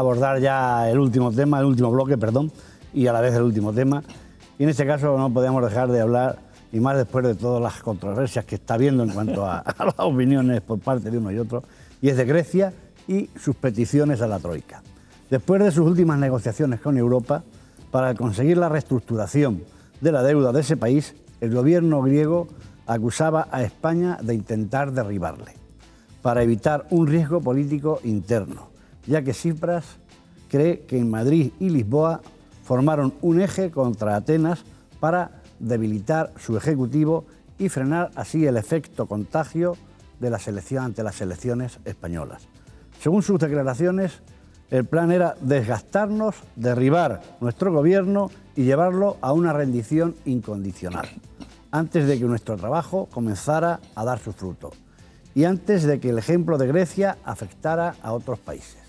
abordar ya el último tema, el último bloque, perdón, y a la vez el último tema. Y en este caso no podíamos dejar de hablar, y más después de todas las controversias que está habiendo en cuanto a, a las opiniones por parte de uno y otro, y es de Grecia y sus peticiones a la Troika. Después de sus últimas negociaciones con Europa para conseguir la reestructuración de la deuda de ese país, el gobierno griego acusaba a España de intentar derribarle, para evitar un riesgo político interno ya que Cipras cree que en Madrid y Lisboa formaron un eje contra Atenas para debilitar su ejecutivo y frenar así el efecto contagio de la selección ante las elecciones españolas. Según sus declaraciones, el plan era desgastarnos, derribar nuestro gobierno y llevarlo a una rendición incondicional, antes de que nuestro trabajo comenzara a dar su fruto y antes de que el ejemplo de Grecia afectara a otros países.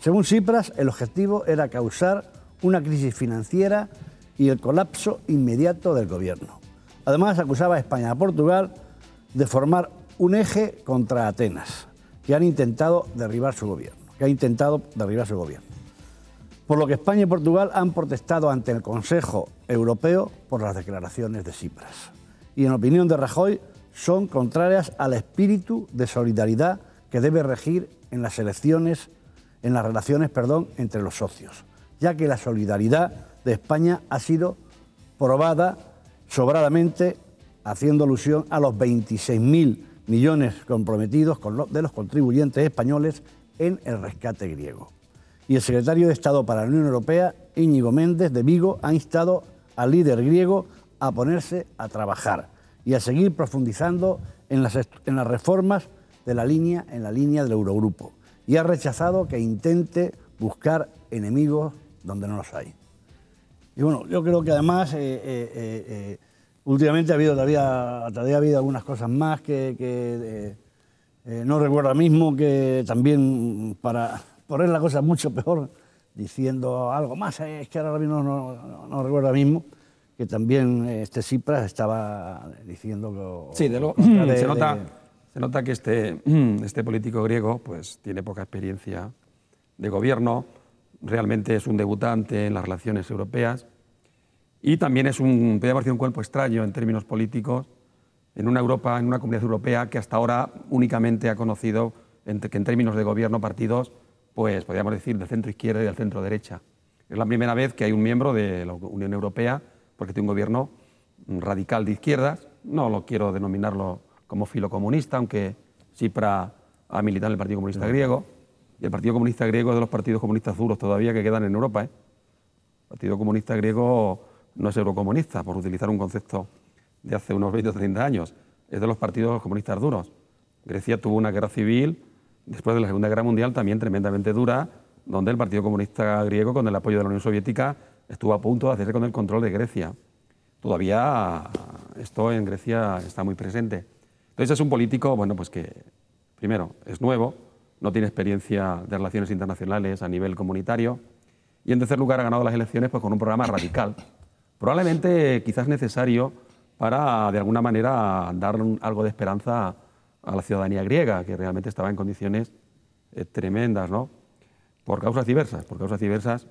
Según Cipras, el objetivo era causar una crisis financiera y el colapso inmediato del gobierno. Además, acusaba a España y a Portugal de formar un eje contra Atenas, que han intentado derribar su gobierno, que ha intentado derribar su gobierno. Por lo que España y Portugal han protestado ante el Consejo Europeo por las declaraciones de Cipras. Y en opinión de Rajoy, son contrarias al espíritu de solidaridad que debe regir en las elecciones en las relaciones perdón, entre los socios, ya que la solidaridad de España ha sido probada sobradamente haciendo alusión a los 26.000 millones comprometidos con de los contribuyentes españoles en el rescate griego. Y el secretario de Estado para la Unión Europea, Íñigo Méndez de Vigo, ha instado al líder griego a ponerse a trabajar y a seguir profundizando en las, en las reformas de la línea, en la línea del Eurogrupo y ha rechazado que intente buscar enemigos donde no los hay. Y bueno, yo creo que además eh, eh, eh, últimamente ha habido todavía, algunas cosas más que, no recuerdo mismo que también para poner la cosa mucho peor diciendo algo más, es que ahora mismo no, no, recuerdo mismo que también este Cipras estaba diciendo que... Sí, de lo, se nota... Se nota que este, este político griego pues, tiene poca experiencia de gobierno, realmente es un debutante en las relaciones europeas y también es un, podríamos decir, un cuerpo extraño en términos políticos en una Europa, en una comunidad europea que hasta ahora únicamente ha conocido en, que en términos de gobierno partidos, pues podríamos decir del centro izquierda y del centro derecha. Es la primera vez que hay un miembro de la Unión Europea porque tiene un gobierno radical de izquierdas, no lo quiero denominarlo como filocomunista, aunque Cipras ha militado en el Partido Comunista Griego. Y el Partido Comunista Griego es de los partidos comunistas duros todavía que quedan en Europa. ¿eh? El Partido Comunista Griego no es eurocomunista, por utilizar un concepto de hace unos 20 o 30 años. Es de los partidos comunistas duros. Grecia tuvo una guerra civil después de la Segunda Guerra Mundial también tremendamente dura, donde el Partido Comunista Griego, con el apoyo de la Unión Soviética, estuvo a punto de hacerse con el control de Grecia. Todavía esto en Grecia está muy presente. Entonces es un político, bueno, pues que primero es nuevo, no tiene experiencia de relaciones internacionales a nivel comunitario y en tercer lugar ha ganado las elecciones pues con un programa radical, probablemente quizás necesario para de alguna manera dar algo de esperanza a la ciudadanía griega que realmente estaba en condiciones eh, tremendas, ¿no? Por causas diversas, por causas diversas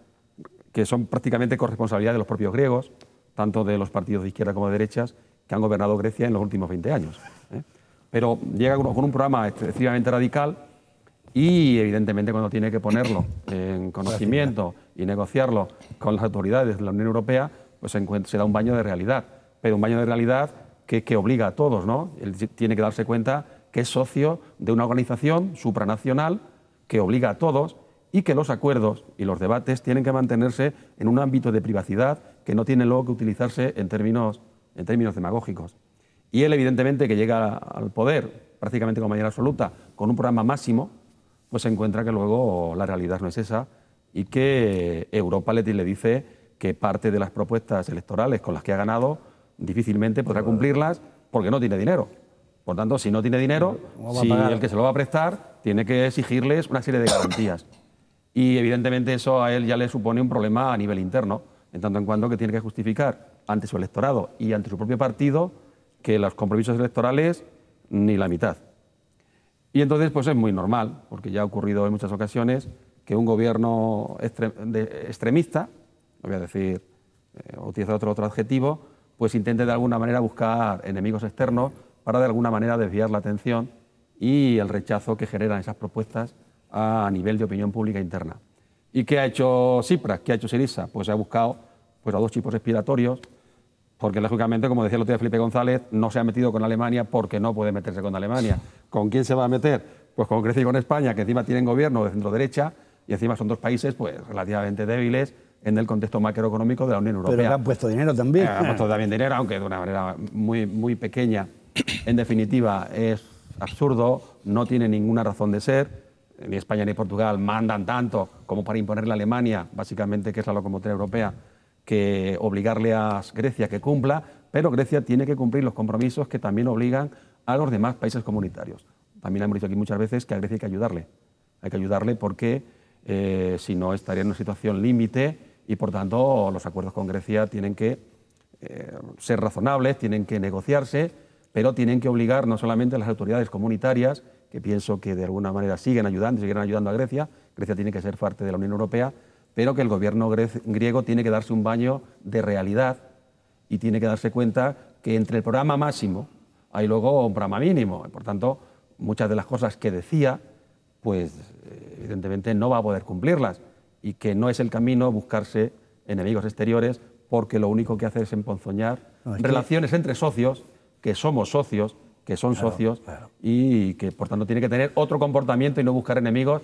que son prácticamente corresponsabilidad de los propios griegos, tanto de los partidos de izquierda como de derechas que han gobernado Grecia en los últimos 20 años. ¿eh? pero llega con un programa excesivamente radical y evidentemente cuando tiene que ponerlo en conocimiento y negociarlo con las autoridades de la Unión Europea, pues se da un baño de realidad, pero un baño de realidad que, obliga a todos, ¿no? Él tiene que darse cuenta que es socio de una organización supranacional que obliga a todos y que los acuerdos y los debates tienen que mantenerse en un ámbito de privacidad que no tiene luego que utilizarse en términos demagógicos. Y él, evidentemente, que llega al poder prácticamente con mayoría absoluta, con un programa máximo, pues se encuentra que luego la realidad no es esa y que Europa le, le dice que parte de las propuestas electorales con las que ha ganado difícilmente podrá cumplirlas porque no tiene dinero. Por tanto, si no tiene dinero, si el que se lo va a prestar tiene que exigirles una serie de garantías. Y evidentemente eso a él ya le supone un problema a nivel interno, en tanto en cuanto que tiene que justificar ante su electorado y ante su propio partido que los compromisos electorales ni la mitad. Y entonces, pues es muy normal, porque ya ha ocurrido en muchas ocasiones que un gobierno extremista, voy a decir, o eh, utilizar otro, otro adjetivo, pues intente de alguna manera buscar enemigos externos para de alguna manera desviar la atención y el rechazo que generan esas propuestas a nivel de opinión pública interna. ¿Y qué ha hecho Cipras? ¿Qué ha hecho Sirisa? Pues ha buscado pues, a dos tipos expiratorios porque lógicamente, como decía el otro Felipe González, no se ha metido con Alemania porque no puede meterse con Alemania. ¿Con quién se va a meter? Pues con Grecia y con España, que encima tienen gobierno de centro derecha y encima son dos países pues relativamente débiles en el contexto macroeconómico de la Unión Europea. Pero le han puesto dinero también. Eh, han puesto también dinero, aunque de una manera muy, muy pequeña. En definitiva, es absurdo, no tiene ninguna razón de ser. Ni España ni Portugal mandan tanto como para imponerle a Alemania, básicamente, que es la locomotora europea, que obligarle a Grecia que cumpla, pero Grecia tiene que cumplir los compromisos que también obligan a los demás países comunitarios. También hemos dicho aquí muchas veces que a Grecia hay que ayudarle. Hay que ayudarle porque eh, si no estaría en una situación límite y por tanto los acuerdos con Grecia tienen que eh, ser razonables, tienen que negociarse, pero tienen que obligar no solamente a las autoridades comunitarias, que pienso que de alguna manera siguen ayudando, siguen ayudando a Grecia, Grecia tiene que ser parte de la Unión Europea, pero que el gobierno griego tiene que darse un baño de realidad y tiene que darse cuenta que entre el programa máximo hay luego un programa mínimo. Por tanto, muchas de las cosas que decía, pues eh, evidentemente no va a poder cumplirlas y que no es el camino buscarse enemigos exteriores porque lo único que hace es emponzoñar relaciones entre socios, que somos socios, que son socios y que por tanto tiene que tener otro comportamiento y no buscar enemigos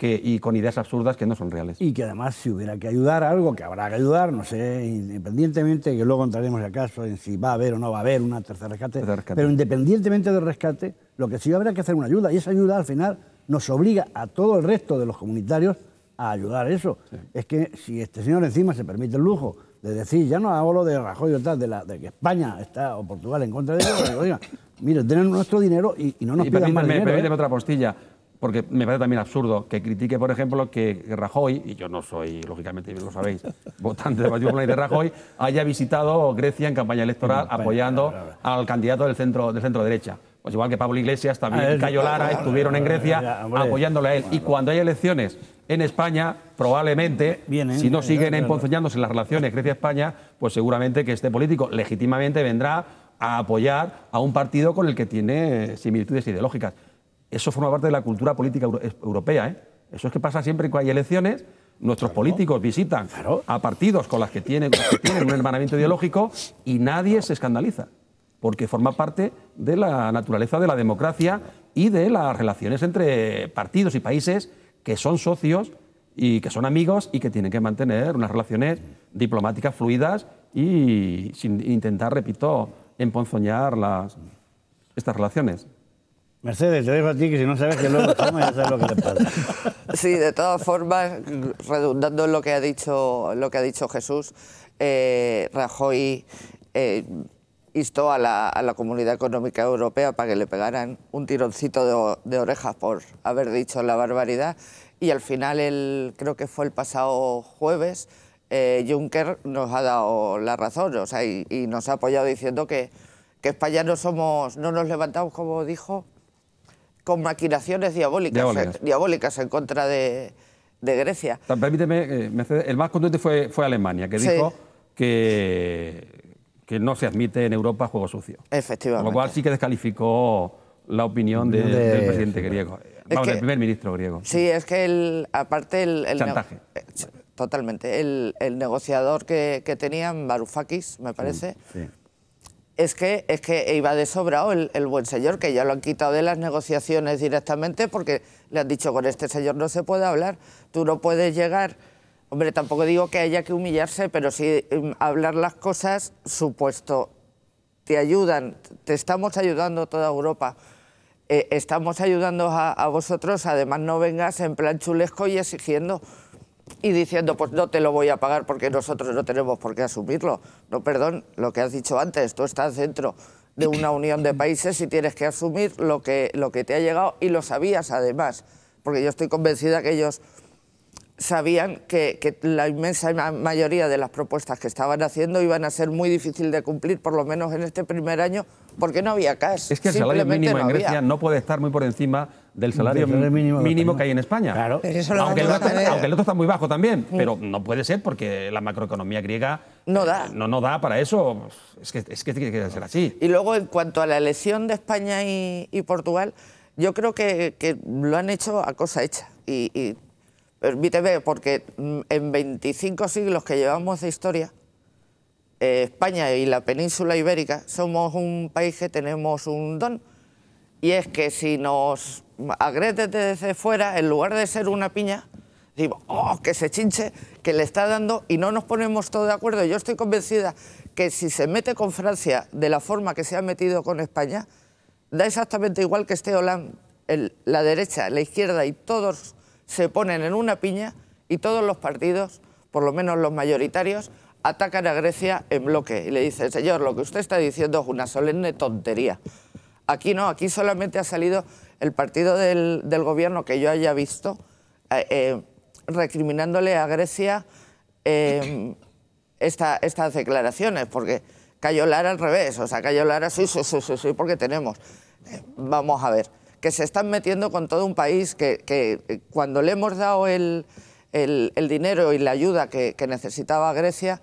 y con ideas absurdas que no son reales. Y que además si hubiera que ayudar a algo, que habrá que ayudar, no sé, independientemente, que luego entraremos acaso caso en si va a haber o no va a haber una tercera rescate, pero independientemente del rescate, lo que sí habrá que hacer una ayuda, y esa ayuda al final nos obliga a todo el resto de los comunitarios a ayudar eso. Es que si este señor encima se permite el lujo de decir, ya no hago lo de Rajoy o tal, de, la, de que España está o Portugal en contra de ellos, oiga, mire, tienen nuestro dinero y, no nos y pidan más dinero. ¿eh?" porque me parece también absurdo que critique, por ejemplo, que Rajoy, y yo no soy, lógicamente, lo sabéis, votante de Partido de Rajoy, haya visitado Grecia en campaña electoral apoyando al candidato del centro, del centro derecha. Pues igual que Pablo Iglesias, también ah, Cayo Lara estuvieron en ah, Grecia apoyándole a él. Y cuando hay elecciones en España, probablemente, si no siguen emponzoñándose las relaciones Grecia-España, pues seguramente que este político legítimamente vendrá a apoyar a un partido con el que tiene similitudes ideológicas. Eso forma parte de la cultura política europea. ¿eh? Eso es que pasa siempre que hay elecciones. Nuestros políticos visitan a partidos con los que tienen, un hermanamiento ideológico y nadie se escandaliza, porque forma parte de la naturaleza de la democracia y de las relaciones entre partidos y países que son socios y que son amigos y que tienen que mantener unas relaciones diplomáticas fluidas y sin intentar, repito, emponzoñar estas relaciones. Mercedes, te dejo a ti que si no sabes que luego estamos, ya sabes lo que te pasa. Sí, de todas formas, redundando en lo que ha dicho, lo que ha dicho Jesús, eh, Rajoy eh, instó a la, a Comunidad Económica Europea para que le pegaran un tironcito de, orejas por haber dicho la barbaridad y al final, el, creo que fue el pasado jueves, eh, Juncker nos ha dado la razón o sea, y, nos ha apoyado diciendo que, que España no, somos, no nos levantamos, como dijo, con maquinaciones diabólicas, eh, diabólicas. en contra de, de Grecia. Permíteme, eh, el más contundente fue, fue Alemania, que dijo que, que no se admite en Europa juego sucio. Efectivamente. lo cual sí que descalificó la opinión del presidente griego. Vamos, primer ministro griego. Sí, es que el, aparte el... Chantaje. Eh, totalmente. El, negociador que, tenían, Varoufakis, me parece, es que, es que iba de sobra el, el, buen señor, que ya lo han quitado de las negociaciones directamente porque le han dicho con este señor no se puede hablar, tú no puedes llegar. Hombre, tampoco digo que haya que humillarse, pero sí em, hablar las cosas, supuesto, te ayudan, te estamos ayudando toda Europa, eh, estamos ayudando a, a vosotros, además no vengas en plan chulesco y exigiendo y diciendo, pues no te lo voy a pagar porque nosotros no tenemos por qué asumirlo. No, perdón, lo que has dicho antes, tú estás dentro de una unión de países y tienes que asumir lo que, lo que te ha llegado y lo sabías además, porque yo estoy convencida que ellos sabían que, la inmensa mayoría de las propuestas que estaban haciendo iban a ser muy difícil de cumplir, por lo menos en este primer año, porque no había cash. Es que el salario mínimo en Grecia no puede estar muy por encima del salario, mínimo, que hay en España. aunque, el otro está muy bajo también, mm. pero no puede ser porque la macroeconomía griega no da, para eso. Es que, tiene que ser así. Y luego, en cuanto a la elección de España y, Portugal, yo creo que, lo han hecho a cosa hecha. y Permíteme, porque mm, en 25 siglos que llevamos de historia, eh, España y la península ibérica somos un país que tenemos un don. Y es que si nos agredes desde fuera, en lugar de ser una piña, digo, oh, que se chinche, que le está dando y no nos ponemos todos de acuerdo. Yo estoy convencida que si se mete con Francia de la forma que se ha metido con España, da exactamente igual que esté Hollande, la derecha, la izquierda y todos se ponen en una piña y todos los partidos, por lo menos los mayoritarios, atacan a Grecia en bloque y le dicen, señor, lo que usted está diciendo es una solemne tontería. Aquí no, aquí solamente ha salido el partido del, gobierno que yo haya visto eh, eh, recriminándole a Grecia eh, estas declaraciones, porque Cayolara al revés, o sea, cayolar, sí, sí, sí, sí porque tenemos. vamos a ver, que se están metiendo con todo un país que, eh, cuando le hemos dado el, el, dinero y la ayuda que, que, necesitaba Grecia,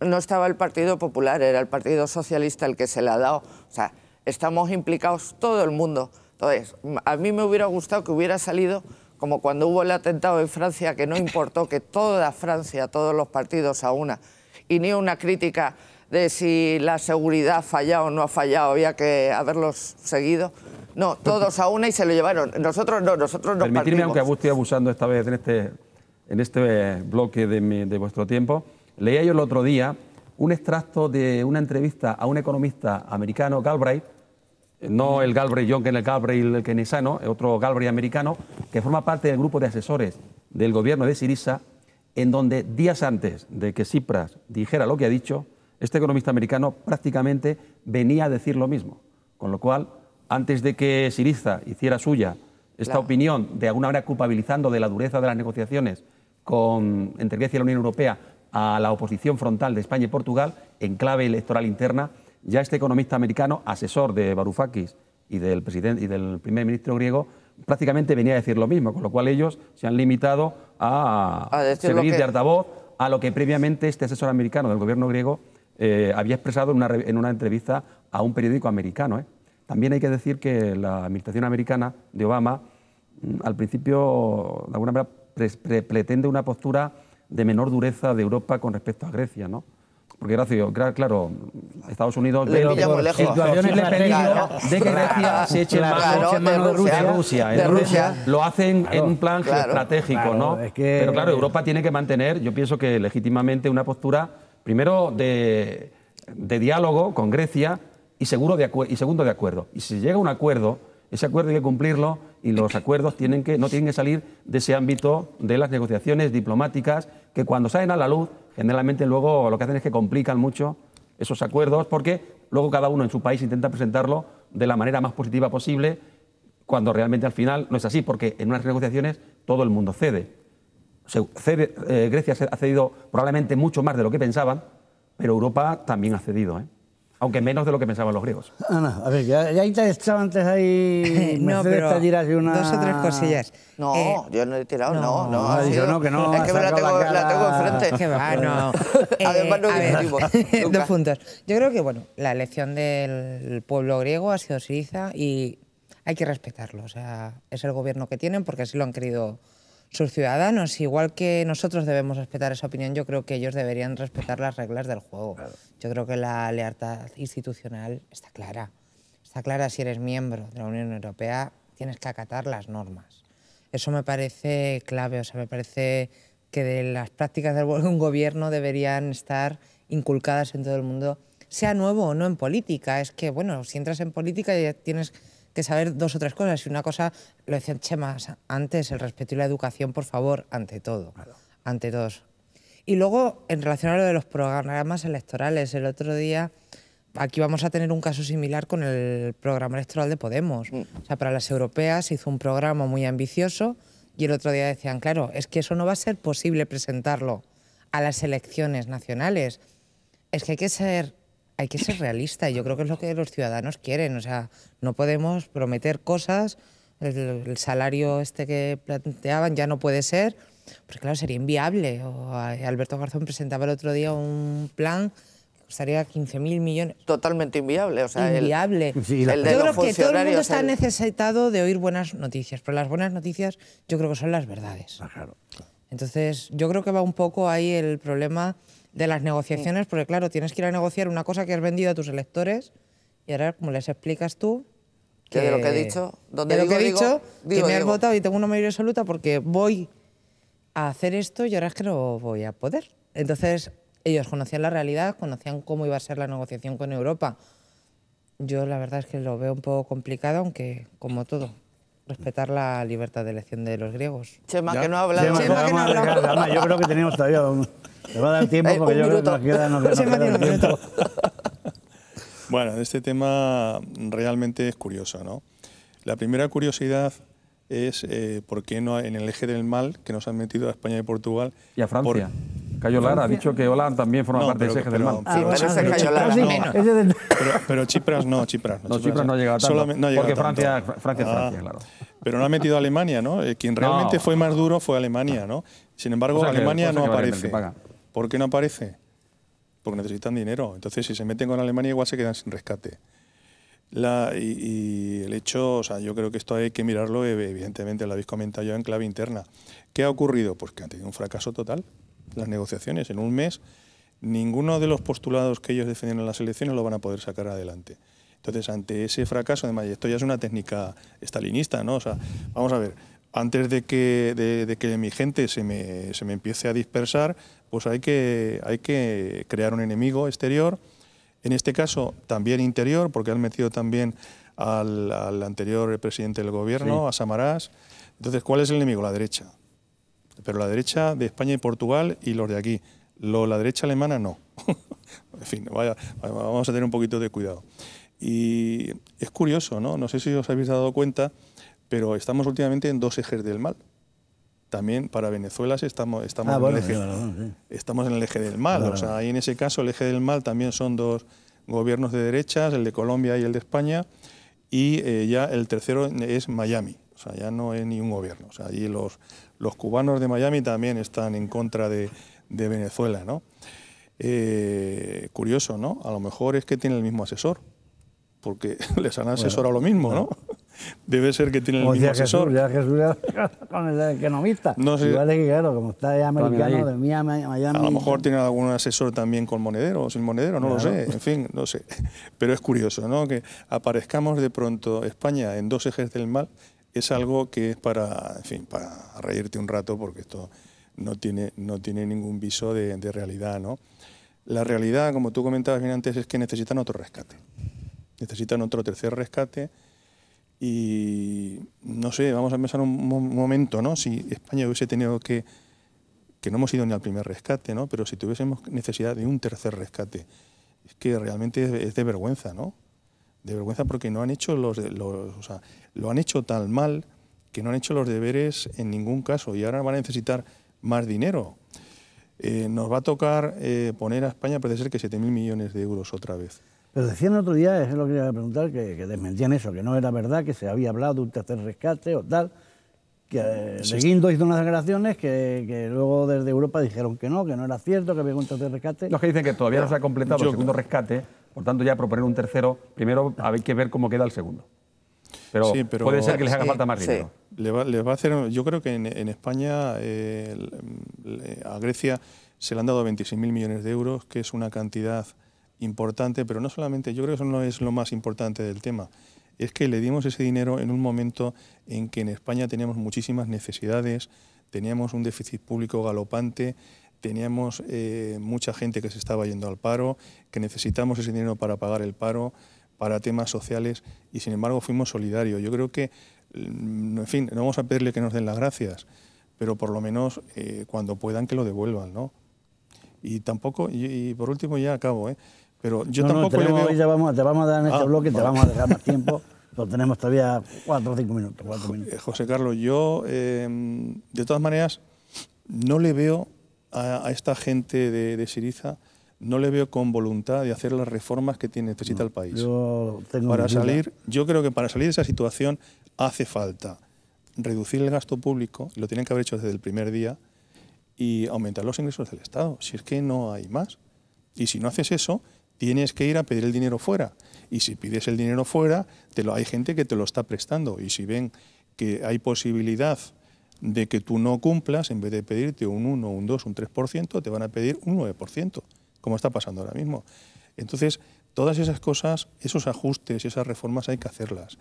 no estaba el Partido Popular, era el Partido Socialista el que se la ha dado. O sea, estamos implicados todo el mundo. Entonces, a mí me hubiera gustado que hubiera salido como cuando hubo el atentado en Francia, que no importó que toda Francia, todos los partidos a una, y ni una crítica de si la seguridad ha fallado o no ha fallado, había que haberlos seguido. No, todos a una y se lo llevaron. Nosotros no, nosotros no. Permitirme, aunque estoy abusando esta vez en este, en este eh, bloque de, vuestro tiempo, leía yo el otro día un extracto de una entrevista a un economista americano, Galbraith, eh, no el Galbraith John, que es el Galbraith Kenesano... otro Galbraith americano, que forma parte del grupo de asesores del gobierno de Sirisa, en donde días antes de que Tsipras dijera lo que ha dicho, este economista americano prácticamente venía a decir lo mismo, con lo cual, antes de que Siriza hiciera suya esta opinión, de alguna manera culpabilizando de la dureza de las negociaciones con, entre Grecia y la Unión Europea a la oposición frontal de España y Portugal, en clave electoral interna, ya este economista americano, asesor de Varoufakis y del, presidente, y del primer ministro griego, prácticamente venía a decir lo mismo, con lo cual ellos se han limitado a, servir de altavoz a lo que previamente este asesor americano del gobierno griego eh, había expresado en una, entrevista a un periódico americano. ¿eh? También hay que decir que la administración americana de Obama, mm, al principio, de alguna manera, pretende una postura de menor dureza de Europa con respecto a Grecia, ¿no? Porque gracias, claro, Estados Unidos de que Grecia se eche la mano, de, Rusia, Lo hacen en un plan estratégico, ¿no? Pero claro, Europa tiene que mantener, yo pienso que legítimamente, una postura primero de, diálogo con Grecia y, segundo de acuerdo. Y si llega un acuerdo, ese acuerdo hay que cumplirlo y los acuerdos tienen que, no tienen que salir de ese ámbito de las negociaciones diplomáticas que cuando salen a la luz generalmente luego lo que hacen es que complican mucho esos acuerdos porque luego cada uno en su país intenta presentarlo de la manera más positiva posible cuando realmente al final no es así porque en unas negociaciones todo el mundo cede. Eh, Grecia ha cedido probablemente mucho más de lo que pensaban, pero Europa también ha cedido. ¿eh? Aunque menos de lo que pensaban los griegos. a ver, ya, antes ahí. no, pero Dos o tres cosillas. No, eh, yo no he tirado, no, no. yo ah, no, que no. Es que me la tengo, la, tengo enfrente. Ah, no. Además, no eh, ver, Dos puntos. Yo creo que, bueno, la elección del pueblo griego ha sido Siriza y hay que respetarlo. O sea, es el gobierno que tienen porque así lo han querido sus ciudadanos. Igual que nosotros debemos respetar esa opinión, yo creo que ellos deberían respetar las reglas del juego. Yo creo que la lealtad institucional está clara. Está clara si eres miembro de la Unión Europea, tienes que acatar las normas. Eso me parece clave, o sea, me parece que de las prácticas de un gobierno deberían estar inculcadas en todo el mundo, sea nuevo o no en política. Es que, bueno, si entras en política ya tienes que saber dos o tres cosas. Y una cosa, lo decía Chema antes, el respeto y la educación, por favor, ante todo. Ante todos. Y luego, en relación a lo de los programas electorales, el otro día aquí vamos a tener un caso similar con el programa electoral de Podemos. Mm. O sea, para las europeas hizo un programa muy ambicioso y el otro día decían, claro, es que eso no va a ser posible presentarlo a las elecciones nacionales. Es que hay que ser hay que ser realista y yo creo que es lo que los ciudadanos quieren. O sea, no podemos prometer cosas, el, salario este que planteaban ya no puede ser, porque claro, sería inviable. O, Alberto Garzón presentaba el otro día un plan que costaría 15.000 millones. Totalmente inviable. O sea, inviable. yo creo que todo el mundo está necesitado de oír buenas noticias, pero las buenas noticias yo creo que son las verdades. Ah, claro. Entonces, yo creo que va un poco ahí el problema de las negociaciones, porque claro, tienes que ir a negociar una cosa que has vendido a tus electores y ahora como les explicas tú... Que, de lo que he dicho, donde lo he dicho, que me has votado y tengo una mayoría absoluta porque voy a hacer esto y ahora es que no voy a poder. Entonces, ellos conocían la realidad, conocían cómo iba a ser la negociación con Europa. Yo la verdad es que lo veo un poco complicado, aunque como todo, respetar la libertad de elección de los griegos. Chema, que no ha Yo creo que tenemos todavía me va a dar tiempo eh, porque yo creo que queda, bueno, este tema realmente es curioso, ¿no? La primera curiosidad es eh, por qué no en el eje del mal que nos han metido a España y Portugal. Y a Francia. Cayo Lara ha dicho que Hollande también forma parte del eje del mal. Ah, pero, es el Cayo Lara, pero, Chipras no, Chipras no. no Chipras, no ha tanto, porque Francia, Francia es ah. Francia, claro. Pero no ha metido a Alemania, ¿no? Eh, quien realmente fue más duro fue Alemania, ¿no? Sin embargo, Alemania no aparece. ¿Por qué no aparece? Porque necesitan dinero. Entonces, si se meten con Alemania, igual se quedan sin rescate. y, el hecho, o sea, yo creo que esto hay que mirarlo, eh, evidentemente, lo habéis comentado yo, en clave interna. ¿Qué ha ocurrido? Pues que han tenido un fracaso total las negociaciones. En un mes, ninguno de los postulados que ellos defendieron en las elecciones lo van a poder sacar adelante. Entonces, ante ese fracaso, además, esto ya es una técnica estalinista, ¿no? O sea, vamos a ver, antes de que, de, que mi gente se me, se me, empiece a dispersar, pues hay que, hay que crear un enemigo exterior, en este caso también interior, porque han metido también al, anterior presidente del gobierno, a Samarás. Entonces, ¿cuál es el enemigo? La derecha. Pero la derecha de España y Portugal y los de aquí. la derecha alemana no. en fin, vaya, vamos a tener un poquito de cuidado. Y es curioso, ¿no? No sé si os habéis dado cuenta pero estamos últimamente en dos ejes del mal. También para Venezuela estamos, estamos, ah, en, el eje, estamos en el eje del mal. O sea, ahí en ese caso el eje del mal también son dos gobiernos de derechas, el de Colombia y el de España. Y eh, ya el tercero es Miami. O sea, ya no es ni un gobierno. allí los, los cubanos de Miami también están en contra de, Venezuela, ¿no? Eh, curioso, ¿no? A lo mejor es que tiene el mismo asesor, porque les han asesorado lo mismo, ¿no? Debe ser que tiene el mismo asesor. ya Jesús ya con el economista. No sé. Igual es que, claro, como está ya americano, de a Miami. A lo mejor tiene algún asesor también con monedero o sin monedero, no lo sé. En fin, no sé. Pero es curioso, ¿no? Que aparezcamos de pronto España en dos ejes del mal es algo que es para, en fin, para reírte un rato porque esto no tiene, no tiene ningún viso de, de realidad, ¿no? La realidad, como tú comentabas bien antes, es que necesitan otro rescate. Necesitan otro tercer rescate y no sé, vamos a pensar un momento, ¿no? Si España hubiese tenido que, que no hemos ido ni al primer rescate, ¿no? Pero si tuviésemos necesidad de un tercer rescate, es que realmente es, de vergüenza, ¿no? De vergüenza porque no han hecho los, lo han hecho tan mal que no han hecho los deberes en ningún caso y ahora van a necesitar más dinero. Eh, nos va a tocar eh, poner a España, parece ser que 7.000 millones de euros otra vez. Pero decían otro día, es lo que iba preguntar, que, desmentían eso, que no era verdad, que se había hablado de un tercer rescate o tal. Que eh, sí. Guindos hizo unas declaraciones que, luego desde Europa dijeron que no, que no era cierto, que había un tercer rescate. Los que dicen que todavía no se ha completado el segundo rescate, por tanto ya proponer un tercero, primero ah. hay que ver cómo queda el segundo. Pero, puede ser que les haga falta más dinero. a hacer, yo creo que en, España eh, a Grecia se le han dado 26.000 millones de euros, que es una cantidad importante, pero no solamente, yo creo que eso no es lo más importante del tema, es que le dimos ese dinero en un momento en que en España teníamos muchísimas necesidades, teníamos un déficit público galopante, teníamos eh, mucha gente que se estaba yendo al paro, que necesitamos ese dinero para pagar el paro, para temas sociales, y sin embargo fuimos solidarios. Yo creo que, mm, en fin, no vamos a pedirle que nos den las gracias, pero por lo menos eh, cuando puedan que lo devuelvan, ¿no? Y tampoco, y por último ya acabo, ¿eh? Pero yo tampoco no, te vamos a dar en este bloque ah, bloque, te vamos a dejar más tiempo. Pero tenemos todavía cuatro o cinco minutos, José Carlos, yo, em, de todas maneras, no le veo a, esta gente de, Siriza, no le veo con voluntad de hacer las reformas que necesita el país. para salir, yo creo que para salir de esa situación hace falta reducir el gasto público, lo tienen que haber hecho desde el primer día, y aumentar los ingresos del Estado. Si es que no hay más. Y si no haces eso, tienes que ir a pedir el dinero fuera. Y si pides el dinero fuera, te lo, hay gente que te lo está prestando. Y si ven que hay posibilidad de que tú no cumplas, en vez de pedirte un 1, un 2, un 3%, te van a pedir un 9%, como está pasando ahora mismo. Entonces, todas esas cosas, esos ajustes, esas reformas hay que hacerlas.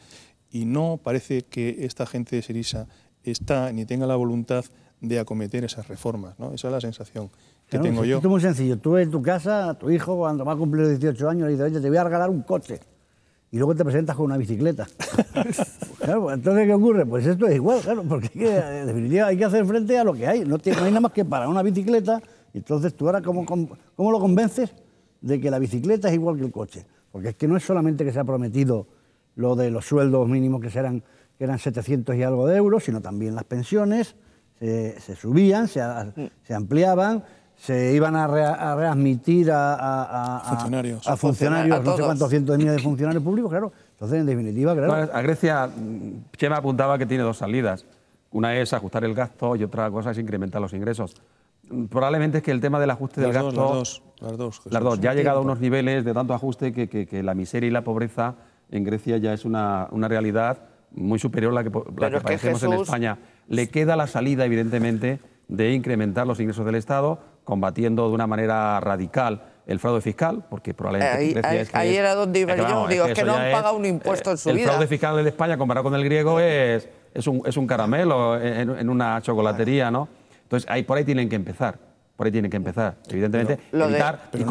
Y no parece que esta gente de Sirisa está ni tenga la voluntad de acometer esas reformas. ¿no? Esa es la sensación que tengo es, yo. Es muy sencillo. Tú en tu casa, tu hijo, cuando va a cumplir 18 años, le dices, oye, te voy a regalar un coche. Y luego te presentas con una bicicleta. claro, pues, entonces, ¿qué ocurre? Pues esto es igual, claro, porque eh, en definitiva hay que hacer frente a lo que hay. No, tiene, hay nada más que para una bicicleta. Entonces, ¿tú ahora cómo, lo convences de que la bicicleta es igual que el coche? Porque es que no es solamente que se ha prometido lo de los sueldos mínimos que serán que eran 700 y algo de euros, sino también las pensiones, se, subían, se, mm. se ampliaban, se iban a, a readmitir a, funcionarios, a no sé cuántos cientos de miles de funcionarios públicos, claro. Entonces, en definitiva, claro. a Grecia, Chema apuntaba que tiene dos salidas. Una es ajustar el gasto y otra cosa es incrementar los ingresos. Probablemente es que el tema del ajuste del gasto. Las dos, las dos. dos. Ya ha llegado a unos niveles de tanto ajuste que, la miseria y la pobreza en Grecia ya es una, realidad muy superior a la que, la en España. Le queda la salida, evidentemente, de incrementar los ingresos del Estado combatiendo de una manera radical el fraude fiscal, porque probablemente eh, ahí, era donde iba yo, es que, no han pagado un impuesto en eh, su vida. El fraude fiscal de España comparado con el griego es, es, un, es un caramelo en, una chocolatería, ¿no? Entonces ahí, por ahí tienen que empezar, por ahí tienen que empezar, evidentemente, evitar y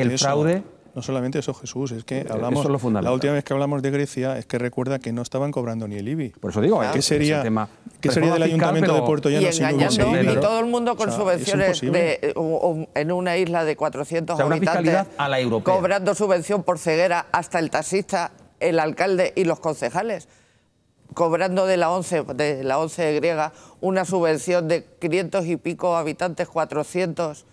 el fraude no solamente eso, Jesús, es que eh, hablamos. La última vez que hablamos de Grecia es que recuerda que no estaban cobrando ni el IBI. Por eso digo, ah, ¿qué sería, ¿qué sería del Ayuntamiento de Puerto Llano y sin engañando, IBI? todo el mundo con subvenciones eh, en una isla de 400 habitantes. a la europea. Cobrando subvención por ceguera hasta el taxista, el alcalde y los concejales cobrando de la ONCE de la 11 griega una subvención de 500 y pico habitantes, 400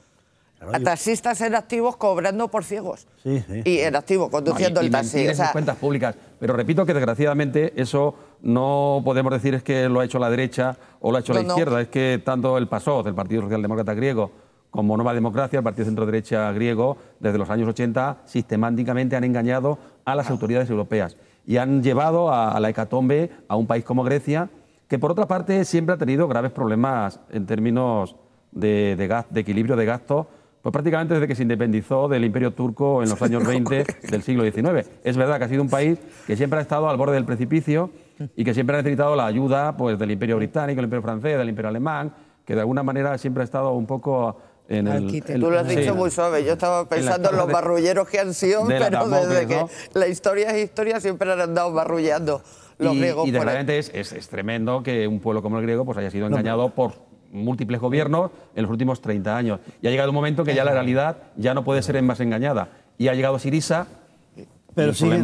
a taxistas en activos cobrando por ciegos. Y en activo, conduciendo el taxi. cuentas públicas. Pero repito que desgraciadamente eso no podemos decir es que lo ha hecho la derecha o lo ha hecho la izquierda. Es que tanto el PASOK, el Partido Socialdemócrata Griego, como Nueva Democracia, el Partido Centro Derecha Griego, desde los años 80 sistemáticamente han engañado a las autoridades europeas y han llevado a, la hecatombe a un país como Grecia, que por otra parte siempre ha tenido graves problemas en términos de, de equilibrio de gastos pues prácticamente desde que se independizó del Imperio Turco en los años 20 del siglo XIX. Es verdad que ha sido un país que siempre ha estado al borde del precipicio y que siempre ha necesitado la ayuda pues, del Imperio Británico, del Imperio Francés, del Imperio Alemán, que de alguna manera siempre ha estado un poco en el, Tú lo has dicho muy suave. Yo estaba pensando en, los barrulleros que han sido, pero desde que la historia es historia, siempre han andado barrullando los griegos. Y realmente es, es, tremendo que un pueblo como el griego pues haya sido engañado por múltiples gobiernos en los últimos 30 años. Y ha llegado un momento que ya la realidad ya no puede ser más engañada. Y ha llegado Sirisa. Pero siguen,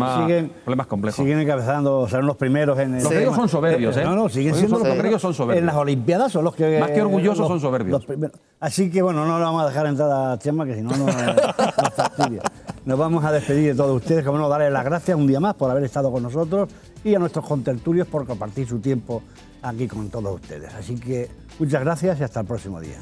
problemas complejos. Siguen encabezando, serán los primeros en Los griegos son soberbios, ¿eh? ¿eh? No, no, siguen siendo los, griegos son soberbios. En las Olimpiadas son los que. Más que eh, orgullosos son soberbios. Así que bueno, no lo vamos a dejar entrar a tema, que si no, no. Nos vamos a despedir de todos ustedes, como no, darles las gracias un día más por haber estado con nosotros y a nuestros contertulios por compartir su tiempo aquí con todos ustedes. Así que muchas gracias y hasta el próximo día.